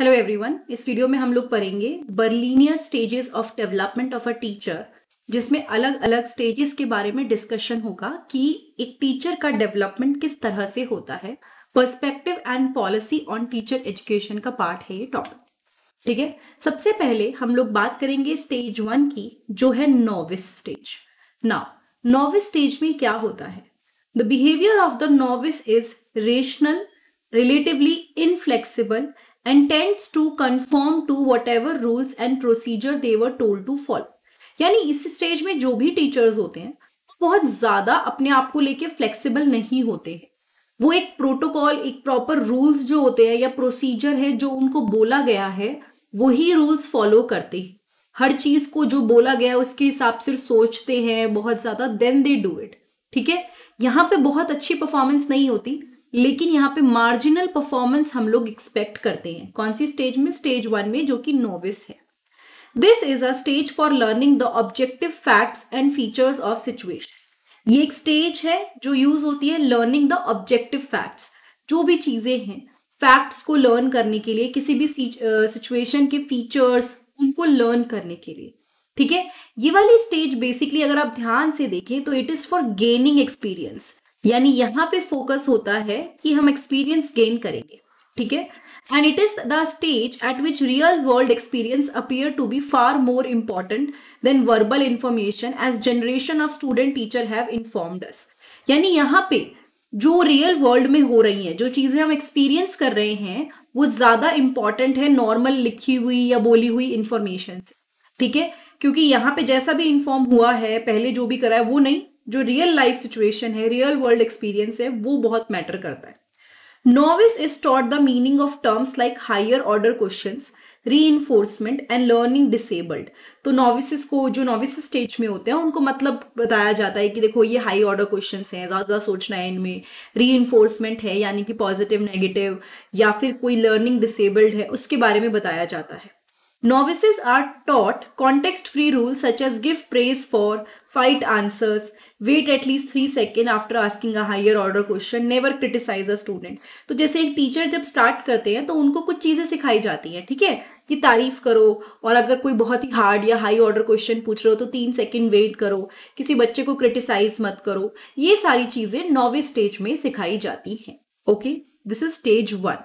Hello everyone इस video में हम लोग पढ़ेंगे Berliner stages of development of a teacher जिसमें अलग अलग स्टेजेस के बारे में डिस्कशन होगा कि एक टीचर का डेवलपमेंट किस तरह से होता है perspective and policy on teacher education का पार्ट है ये टॉपिक ठीक है सबसे पहले हम लोग बात करेंगे स्टेज वन की जो है नोविस स्टेज ना नोविस स्टेज में क्या होता है the behaviour of the novice is rational relatively inflexible and tends to conform to whatever rules and procedure they were told to follow यानी इस स्टेज में जो भी टीचर्स होते हैं बहुत ज्यादा अपने आप को लेके फ्लेक्सिबल नहीं होते हैं वो एक प्रोटोकॉल एक प्रॉपर रूल्स जो होते हैं या प्रोसीजर है जो उनको बोला गया है वही रूल्स फॉलो करते हैं हर चीज को जो बोला गया उसके हिसाब से सोचते हैं बहुत ज्यादा देन दे डू इट ठीक है यहाँ पे बहुत अच्छी परफॉर्मेंस नहीं होती लेकिन यहाँ पे मार्जिनल परफॉर्मेंस हम लोग एक्सपेक्ट करते हैं कौन सी स्टेज में स्टेज वन में जो कि नोविस है this is a stage for learning the objective facts and features of situation ये एक स्टेज है जो यूज होती है लर्निंग द ऑब्जेक्टिव फैक्ट्स जो भी चीजें हैं फैक्ट्स को लर्न करने के लिए किसी भी सिचुएशन के फीचर्स उनको लर्न करने के लिए ठीक है ये वाली स्टेज बेसिकली अगर आप ध्यान से देखें तो it is for gaining experience यानी यहां पे फोकस होता है कि हम एक्सपीरियंस गेन करेंगे ठीक है and it is the stage at which real world experience appear to be far more important than verbal information as generation of student teacher have informed us यानी यहाँ पे जो रियल वर्ल्ड में हो रही है जो चीजें हम एक्सपीरियंस कर रहे हैं वो ज्यादा इंपॉर्टेंट है नॉर्मल लिखी हुई या बोली हुई इंफॉर्मेशन से ठीक है क्योंकि यहाँ पे जैसा भी इन्फॉर्म हुआ है पहले जो भी करा है वो नहीं जो रियल लाइफ सिचुएशन है रियल वर्ल्ड एक्सपीरियंस है वो बहुत मैटर करता है novice is taught the meaning of terms like higher order question reinforcement and learning disabled तो नॉविसिस को जो नॉविस स्टेज में होते हैं उनको मतलब बताया जाता है कि देखो ये हाई ऑर्डर क्वेश्चन हैं ज़्यादा सोचना है इनमें री इन्फोर्समेंट है यानी कि पॉजिटिव नेगेटिव या फिर कोई लर्निंग डिसेबल्ड है उसके बारे में बताया जाता है Novices are taught context-free rules such as give praise for, fight answers, wait at least three second after asking a higher order question, never criticize a student. तो जैसे एक टीचर जब स्टार्ट करते हैं तो उनको कुछ चीज़ें सिखाई जाती हैं ठीक है कि तारीफ करो और अगर कोई बहुत ही हार्ड या हाई ऑर्डर क्वेश्चन पूछ रहे हो तो तीन सेकेंड वेट करो किसी बच्चे को क्रिटिसाइज मत करो ये सारी चीज़ें नौवे स्टेज में सिखाई जाती हैं okay this is stage one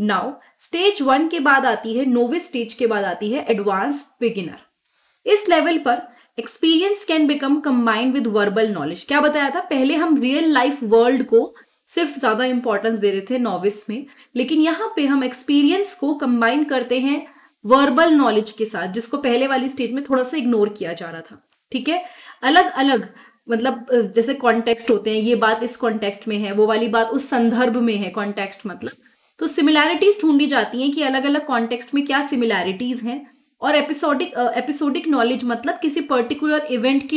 now stage one के बाद आती है नोविस स्टेज के बाद आती है एडवांस बिगिनर इस लेवल पर experience can become combined with verbal knowledge क्या बताया था पहले हम रियल लाइफ वर्ल्ड को सिर्फ ज्यादा इंपॉर्टेंस दे रहे थे नॉविस में लेकिन यहाँ पे हम एक्सपीरियंस को कंबाइन करते हैं वर्बल नॉलेज के साथ जिसको पहले वाली स्टेज में थोड़ा सा इग्नोर किया जा रहा था ठीक है अलग अलग मतलब जैसे कॉन्टेक्स्ट होते हैं ये बात इस कॉन्टेक्स्ट में है वो वाली बात उस संदर्भ में है कॉन्टेक्स्ट मतलब तो सिमिलैरिटीज ढूंढी जाती हैं कि अलग अलग कॉन्टेक्स्ट में क्या सिमिलैरिटीज हैं और एपिसोडिक एपिसोडिक नॉलेज मतलब किसी पर्टिकुलर इवेंट की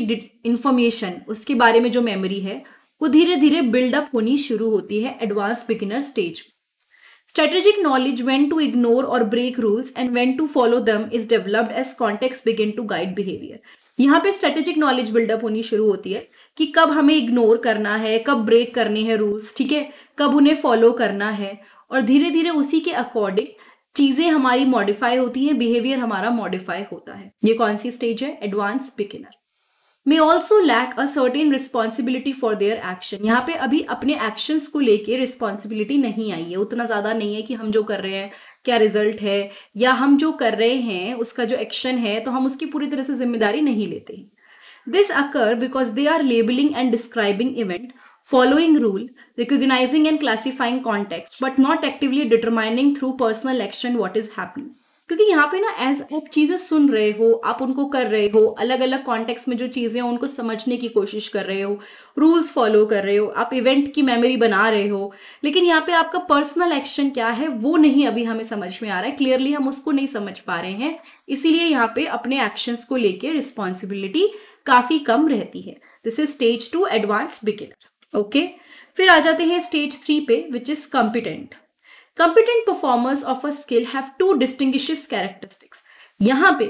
इंफॉर्मेशन उसके बारे में जो मेमोरी है वो धीरे धीरे बिल्डअप होनी शुरू होती है advance beginner stage strategic knowledge when to ignore और break rules and when to follow them is developed as context begin to guide behaviour यहाँ पे स्ट्रेटेजिक नॉलेज बिल्डअप होनी शुरू होती है कि कब हमें इग्नोर करना है कब ब्रेक करने हैं रूल्स ठीक है कब उन्हें फॉलो करना है और धीरे धीरे उसी के अकॉर्डिंग चीजें हमारी मॉडिफाई होती हैं बिहेवियर हमारा मॉडिफाई होता है ये कौन सी स्टेज है advance beginner may also lack a certain responsibility for their action यहाँ पे अभी अपने एक्शन को लेके रिस्पॉन्सिबिलिटी नहीं आई है उतना ज्यादा नहीं है कि हम जो कर रहे हैं क्या रिजल्ट है या हम जो कर रहे हैं उसका जो एक्शन है तो हम उसकी पूरी तरह से जिम्मेदारी नहीं लेते हैं this occur because they are labelling and describing event Following rule, recognizing and classifying context, but not actively determining through personal action what is happening. क्योंकि यहाँ पे ना एज आप चीजें सुन रहे हो आप उनको कर रहे हो अलग अलग कॉन्टेक्स्ट में जो चीजें हैं उनको समझने की कोशिश कर रहे हो रूल्स फॉलो कर रहे हो आप इवेंट की मेमोरी बना रहे हो लेकिन यहाँ पे आपका पर्सनल एक्शन क्या है वो नहीं अभी हमें समझ में आ रहा है क्लियरली हम उसको नहीं समझ पा रहे हैं इसीलिए यहाँ पे अपने एक्शंस को लेके रिस्पॉन्सिबिलिटी काफी कम रहती है this is stage two advance beginner okay फिर आ जाते हैं स्टेज थ्री पे which is competent competent performers of a skill have two distinguish characteristics यहाँ पे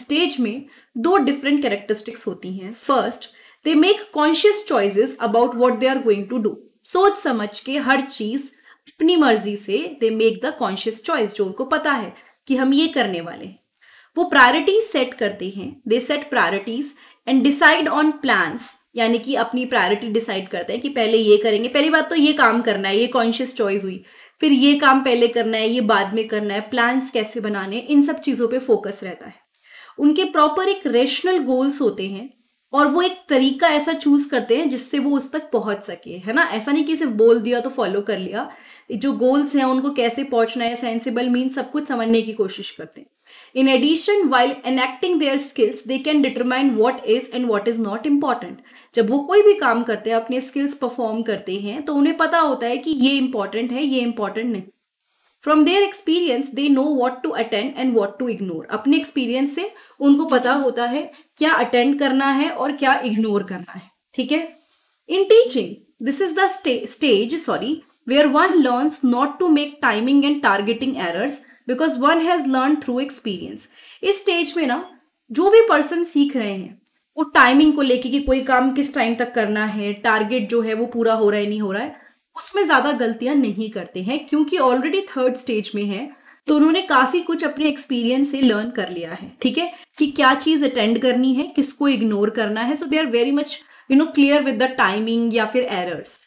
स्टेज में दो डिफरेंट कैरेक्टरिस्टिक्स होती हैं first they make conscious choices about what they are going to do सोच समझ के हर चीज अपनी मर्जी से they make the conscious choice जो उनको पता है कि हम ये करने वाले हैं वो प्रायोरिटीज सेट करते हैं they set priorities and decide on plans यानी कि अपनी प्रायोरिटी डिसाइड करते हैं कि पहले ये करेंगे पहली बात तो ये काम करना है ये कॉन्शियस चॉइस हुई फिर ये काम पहले करना है ये बाद में करना है प्लान्स कैसे बनाने इन सब चीज़ों पे फोकस रहता है उनके प्रॉपर एक रेशनल गोल्स होते हैं और वो एक तरीका ऐसा चूज करते हैं जिससे वो उस तक पहुंच सके है ना ऐसा नहीं कि सिर्फ बोल दिया तो फॉलो कर लिया जो गोल्स हैं उनको कैसे पहुंचना है सेंसिबल मीन सब कुछ समझने की कोशिश करते हैं In addition, while enacting their skills, they can determine what is and what is not important. जब वो कोई भी काम करते हैं अपने स्किल्स परफॉर्म करते हैं तो उन्हें पता होता है कि ये इंपॉर्टेंट है ये इंपॉर्टेंट नहीं from their experience they know what to attend and what to ignore अपने एक्सपीरियंस से उनको पता होता है क्या अटेंड करना है और क्या इग्नोर करना है ठीक है in teaching this is the stage sorry where one learns not to make timing and targeting errors because one has learn through experience इस स्टेज में ना जो भी पर्सन सीख रहे हैं वो टाइमिंग को लेके कि कोई काम किस टाइम तक करना है टारगेट जो है वो पूरा हो रहा है नहीं हो रहा है उसमें ज़्यादा गलतियां नहीं करते हैं क्योंकि ऑलरेडी थर्ड स्टेज में है तो उन्होंने काफ़ी कुछ अपने एक्सपीरियंस से लर्न कर लिया है ठीक है कि क्या चीज़ अटेंड करनी है किसको इग्नोर करना है so they are very much you know clear with the timing या फिर errors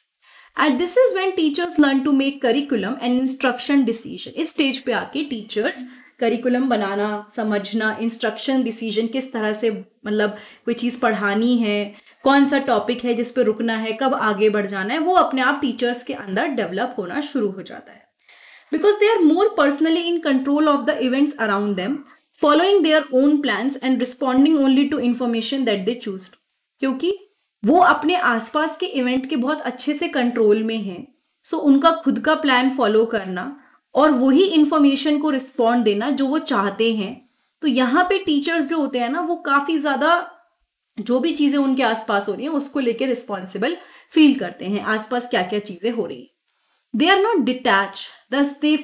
and this is when teachers learn to make curriculum and instruction decision इस स्टेज पे आके टीचर्स करिकुलम बनाना समझना इंस्ट्रक्शन डिसीजन किस तरह से मतलब कोई चीज़ पढ़ानी है कौन सा टॉपिक है जिस पे रुकना है कब आगे बढ़ जाना है वो अपने आप टीचर्स के अंदर डेवलप होना शुरू हो जाता है because they are more personally in control of the events around them following their own plans and responding only to information that they choose क्योंकि वो अपने आसपास के इवेंट के बहुत अच्छे से कंट्रोल में हैं सो उनका खुद का प्लान फॉलो करना और वही इन्फॉर्मेशन को रिस्पॉन्ड देना जो वो चाहते हैं तो यहाँ पे टीचर्स जो होते हैं ना वो काफ़ी ज़्यादा जो भी चीज़ें उनके आसपास हो रही हैं उसको लेके रिस्पॉन्सिबल फील करते हैं आसपास क्या क्या चीज़ें हो रही दे are not detach thus they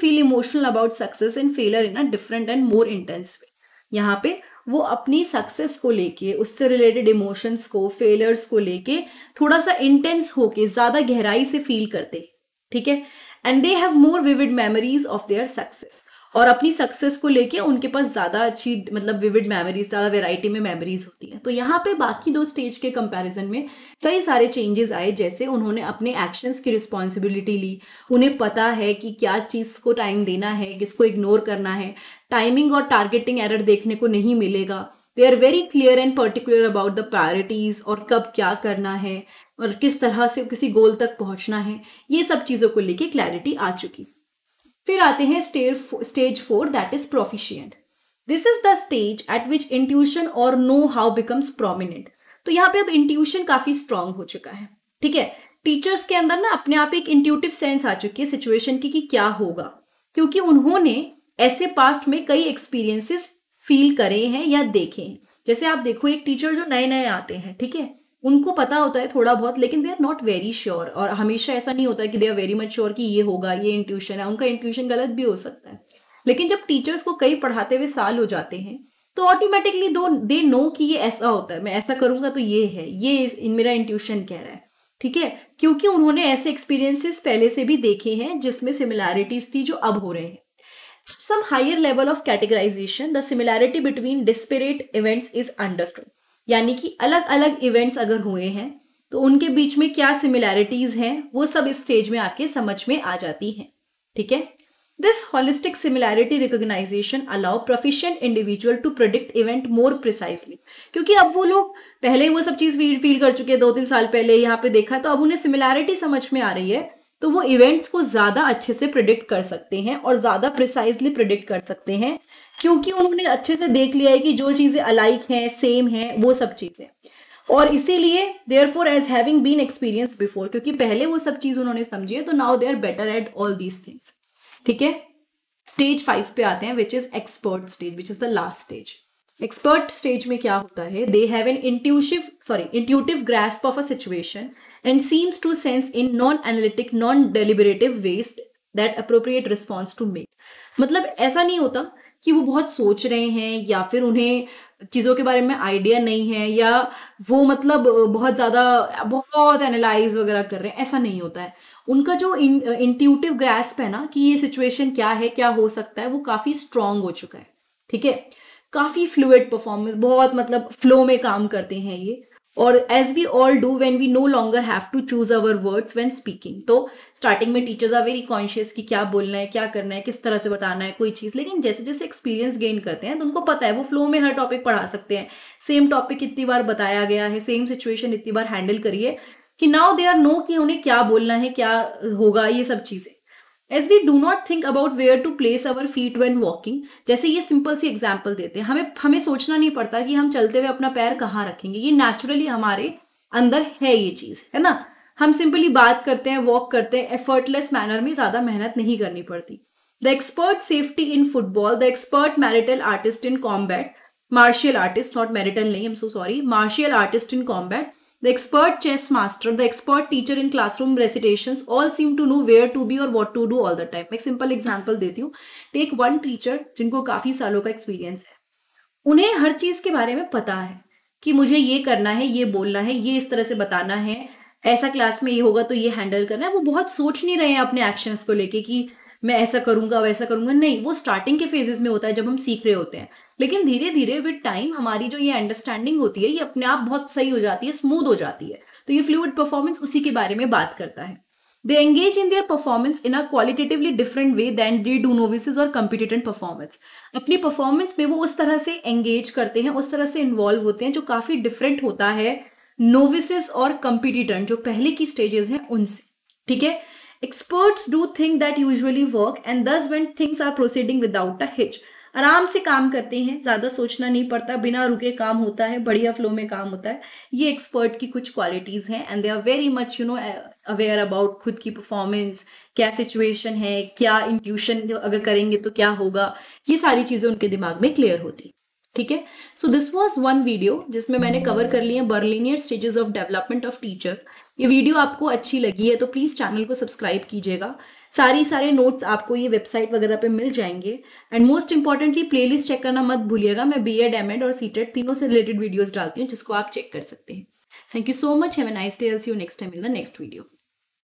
feel emotional about success and failure in a different and more intense way यहाँ पे वो अपनी सक्सेस को लेके उससे रिलेटेड इमोशंस को फेलियर्स को लेके थोड़ा सा इंटेंस होके ज़्यादा गहराई से फील करते ठीक है and they have more vivid memories of their success और अपनी सक्सेस को लेके उनके पास ज़्यादा अच्छी मतलब विविड मेमोरीज ज़्यादा वेराइटी में मेमोरीज होती हैं तो यहाँ पे बाकी दो स्टेज के कंपैरिजन में कई सारे चेंजेस आए जैसे उन्होंने अपने एक्शंस की रिस्पॉन्सिबिलिटी ली उन्हें पता है कि क्या चीज़ को टाइम देना है किसको इग्नोर करना है टाइमिंग और टारगेटिंग एरर देखने को नहीं मिलेगा they are very clear and particular about the priorities और कब क्या करना है और किस तरह से किसी गोल तक पहुंचना है ये सब चीज़ों को लेके क्लैरिटी आ चुकी फिर आते हैं stage four that is proficient this is the stage at which intuition और नो हाउ बिकम्स प्रोमिनेंट तो यहाँ पे अब इंट्यूशन काफी स्ट्रांग हो चुका है ठीक है टीचर्स के अंदर ना अपने आप एक इंट्यूटिव सेंस आ चुकी है सिचुएशन की कि क्या होगा क्योंकि उन्होंने ऐसे पास्ट में कई एक्सपीरियंसेस फील करे हैं या देखे हैं जैसे आप देखो एक टीचर जो नए नए आते हैं ठीक है उनको पता होता है थोड़ा बहुत लेकिन they are not very sure और हमेशा ऐसा नहीं होता कि they are very much sure कि ये होगा ये इंट्यूशन है उनका इंट्यूशन गलत भी हो सकता है लेकिन जब टीचर्स को कई पढ़ाते हुए साल हो जाते हैं तो ऑटोमेटिकली दो दे नो कि ये ऐसा होता है मैं ऐसा करूंगा तो ये है ये मेरा इंट्यूशन कह रहा है ठीक है क्योंकि उन्होंने ऐसे एक्सपीरियंसेस पहले से भी देखे हैं जिसमें सिमिलैरिटीज थी जो अब हो रहे हैं some higher level of categorization the similarity between disparate events is understood यानी कि अलग अलग इवेंट्स अगर हुए हैं तो उनके बीच में क्या सिमिलैरिटीज हैं वो सब इस स्टेज में आके समझ में आ जाती हैं ठीक है this holistic similarity recognition allow proficient individual to predict event more precisely क्योंकि अब वो लोग पहले ही वो सब चीज फील कर चुके हैं दो तीन साल पहले यहाँ पे देखा तो अब उन्हें सिमिलैरिटी समझ में आ रही है तो वो इवेंट्स को ज़्यादा अच्छे से प्रिडिक्ट कर सकते हैं और ज़्यादा प्रिसाइजली प्रिडिक्ट कर सकते हैं क्योंकि उन्होंने अच्छे से देख लिया है कि जो चीज़ें अलाइक हैं सेम हैं वो सब चीज़ें और इसीलिए therefore as having been experience before क्योंकि पहले वो सब चीज़ उन्होंने समझी है तो now they are better at all these things ठीक है स्टेज फाइव पे आते हैं which is expert stage which is the last stage expert stage में क्या होता है they have an intuitive sorry intuitive grasp of a situation and seems to sense in non analytic non deliberative waste that appropriate response to make मतलब ऐसा नहीं होता कि वो बहुत सोच रहे हैं या फिर उन्हें चीज़ों के बारे में आइडिया नहीं है या वो मतलब बहुत ज़्यादा बहुत एनालाइज वगैरह कर रहे हैं ऐसा नहीं होता है उनका जो इंट्यूटिव ग्रेस्प है ना कि ये सिचुएशन क्या है क्या हो सकता है वो काफ़ी स्ट्रांग हो चुका है ठीक है काफ़ी फ्लूड परफॉर्मेंस बहुत मतलब फ्लो में काम करते हैं ये और as we all do when we no longer have to choose our words when speaking तो स्टार्टिंग में टीचर्स आर वेरी कॉन्शियस कि क्या बोलना है क्या करना है किस तरह से बताना है कोई चीज़ लेकिन जैसे जैसे एक्सपीरियंस गेन करते हैं तो उनको पता है वो फ्लो में हर टॉपिक पढ़ा सकते हैं सेम टॉपिक इतनी बार बताया गया है सेम सिचुएशन इतनी बार हैंडल करिए कि नाउ दे आर नो कि उन्हें क्या बोलना है क्या होगा ये सब चीज़ें as we do not think about where to place our feet when walking जैसे ये सिंपल सी एग्जाम्पल देते हैं हमें हमें सोचना नहीं पड़ता कि हम चलते हुए अपना पैर कहाँ रखेंगे ये नेचुरली हमारे अंदर है ये चीज़ है ना हम सिंपली बात करते हैं वॉक करते हैं एफर्टलेस मैनर में ज़्यादा मेहनत नहीं करनी पड़ती the expert safety in football the expert marital artist in combat martial artist not marital नहीं I'm so sorry martial artist in combat The expert chess master, the expert teacher in classroom recitations all seem to know where to be or what to do all the time. मैं simple example देती हूँ take one teacher जिनको काफ़ी सालों का experience है उन्हें हर चीज़ के बारे में पता है कि मुझे ये करना है ये बोलना है ये इस तरह से बताना है ऐसा क्लास में ये होगा तो ये हैंडल करना है वो बहुत सोच नहीं रहे हैं अपने एक्शंस को लेके कि मैं ऐसा करूंगा वैसा करूंगा नहीं वो स्टार्टिंग के फेजेस में होता है जब हम सीख रहे होते हैं लेकिन धीरे धीरे विद टाइम हमारी जो ये अंडरस्टैंडिंग होती है ये अपने आप बहुत सही हो जाती है स्मूथ हो जाती है तो ये फ्लूड परफॉर्मेंस उसी के बारे में बात करता है they engage in their performance in a qualitatively different way than the do novice और competent परफॉर्मेंस अपनी परफॉर्मेंस में वो उस तरह से एंगेज करते हैं उस तरह से इन्वॉल्व होते हैं जो काफ़ी डिफरेंट होता है novices और कम्पिटिटेंट जो पहले की स्टेजेस हैं उनसे ठीक है experts do think that usually work and thus when things are proceeding without a hitch आराम से काम करते हैं ज़्यादा सोचना नहीं पड़ता बिना रुके काम होता है बढ़िया फ्लो में काम होता है ये एक्सपर्ट की कुछ क्वालिटीज़ हैं and they are very much you know aware about खुद की परफॉर्मेंस क्या सिचुएशन है क्या इंट्यूशन अगर करेंगे तो क्या होगा ये सारी चीज़ें उनके दिमाग में क्लियर होती ठीक है so this was one video जिसमें मैंने कवर कर लिए Berliner stages of development of teacher ये वीडियो आपको अच्छी लगी है तो प्लीज़ चैनल को सब्सक्राइब कीजिएगा सारी सारे नोट्स आपको ये वेबसाइट वगैरह पे मिल जाएंगे and most importantly playlist check करना मत भूलिएगा मैं बी एड एम एड और सीटेड तीनों से रिलेटेड वीडियोज डालती हूँ जिसको आप चेक कर सकते हैं thank you so much have a nice day you next time in the next video